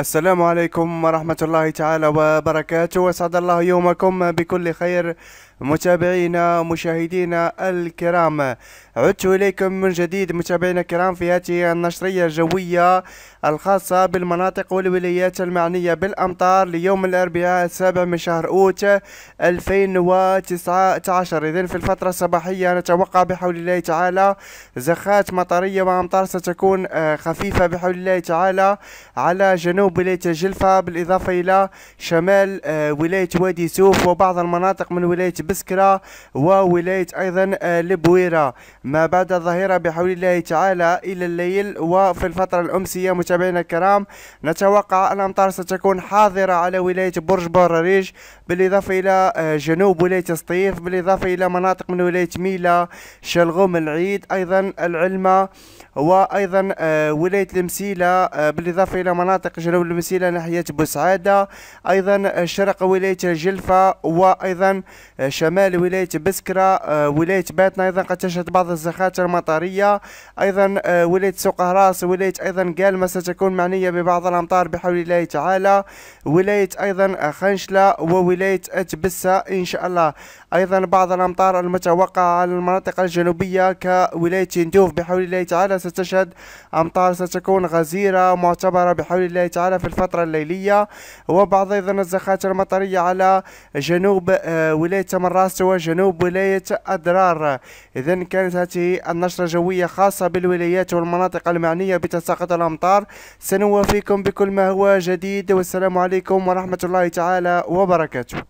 السلام عليكم ورحمة الله تعالى وبركاته وأسعد الله يومكم بكل خير متابعينا مشاهدينا الكرام عدت إليكم من جديد متابعينا الكرام في هذه النشرية الجوية الخاصة بالمناطق والولايات المعنية بالأمطار ليوم الأربعاء السابع من شهر أوت 2019 اذا في الفترة الصباحية نتوقع بحول الله تعالى زخات مطرية وأمطار ستكون آه، خفيفة بحول الله تعالى على جنوب ولاية الجلفه بالإضافة إلى شمال آه، ولاية وادي سوف وبعض المناطق من ولاية بسكرة وولاية أيضا البويرة آه، ما بعد الظهيرة بحول الله تعالى إلى الليل وفي الفترة الأمسية متابعينا الكرام نتوقع الأمطار ستكون حاضرة على ولاية برج براريج بالإضافة إلى آه، جنوب ولاية سطيف بالإضافة إلى مناطق من ولاية ميلا شلغوم العيد أيضا العلمة وأيضا آه، ولاية المسيلة بالإضافة إلى مناطق جنوب المسيلة ناحية بوسعادة أيضا شرق ولاية الجلفة وأيضا شرق شمال ولاية بسكرة آه، ولاية باتنا أيضا قد تشهد بعض الزخاتر المطرية أيضا آه، ولاية سوق هراس ولاية أيضا قالمة ستكون معنية ببعض الأمطار بحول الله تعالى ولاية أيضا آه، خنشلة وولاية أتبسة إن شاء الله أيضا بعض الأمطار المتوقعة على المناطق الجنوبية كولاية تندوف بحول الله تعالى ستشهد أمطار ستكون غزيرة معتبرة بحول الله تعالى في الفترة الليلية وبعض أيضا الزخاتر المطرية على جنوب ولاية تمر راس وجنوب ولاية أدرار إذا كانت هذه النشرة جوية خاصة بالولايات والمناطق المعنية بتساقط الأمطار سنوافيكم بكل ما هو جديد والسلام عليكم ورحمة الله تعالى وبركاته